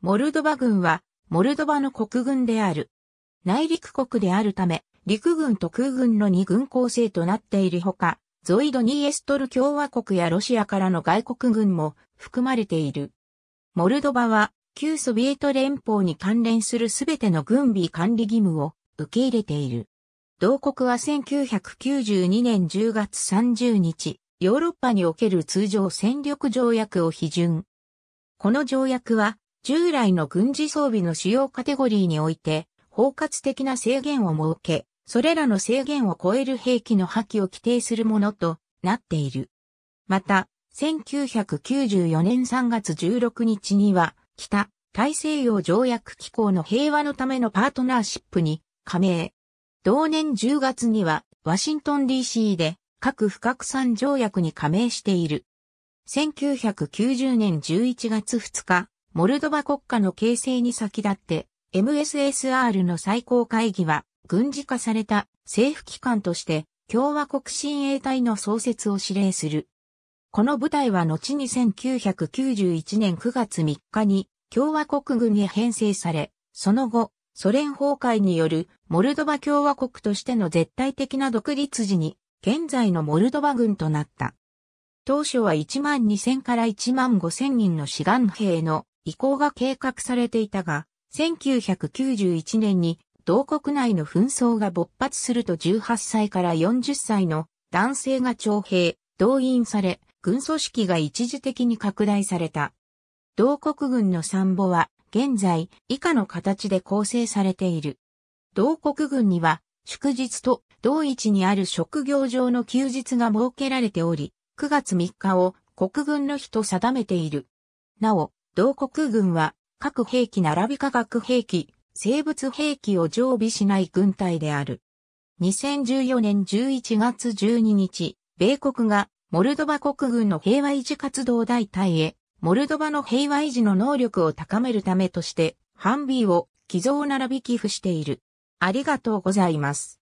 モルドバ軍は、モルドバの国軍である。内陸国であるため、陸軍と空軍の二軍構成となっているほか、ゾイドニエストル共和国やロシアからの外国軍も含まれている。モルドバは、旧ソビエト連邦に関連するすべての軍備管理義務を受け入れている。同国は1992年10月30日、ヨーロッパにおける通常戦力条約を批准。この条約は従来の軍事装備の主要カテゴリーにおいて、包括的な制限を設け、それらの制限を超える兵器の破棄を規定するものとなっている。また、1994年3月16日には、北大西洋条約機構の平和のためのパートナーシップに加盟。同年10月には、ワシントン DC で核不拡散条約に加盟している。1990年11月2日、モルドバ国家の形成に先立って、MSSR の最高会議は、軍事化された政府機関として、共和国親衛隊の創設を指令する。この部隊は後に1991年9月3日に共和国軍へ編成され、その後、ソ連崩壊によるモルドバ共和国としての絶対的な独立時に、現在のモルドバ軍となった。当初は1万2000から1万5000人の志願兵の移行が計画されていたが、1991年に同国内の紛争が勃発すると18歳から40歳の男性が徴兵、動員され、軍組織が一時的に拡大された。同国軍の参謀は現在以下の形で構成されている。同国軍には祝日と同一にある職業上の休日が設けられており、9月3日を国軍の日と定めている。なお、同国軍は、核兵器並び化学兵器、生物兵器を常備しない軍隊である。2014年11月12日、米国がモルドバ国軍の平和維持活動大隊へ、モルドバの平和維持の能力を高めるためとして、ハンビーを寄贈並び寄付している。ありがとうございます。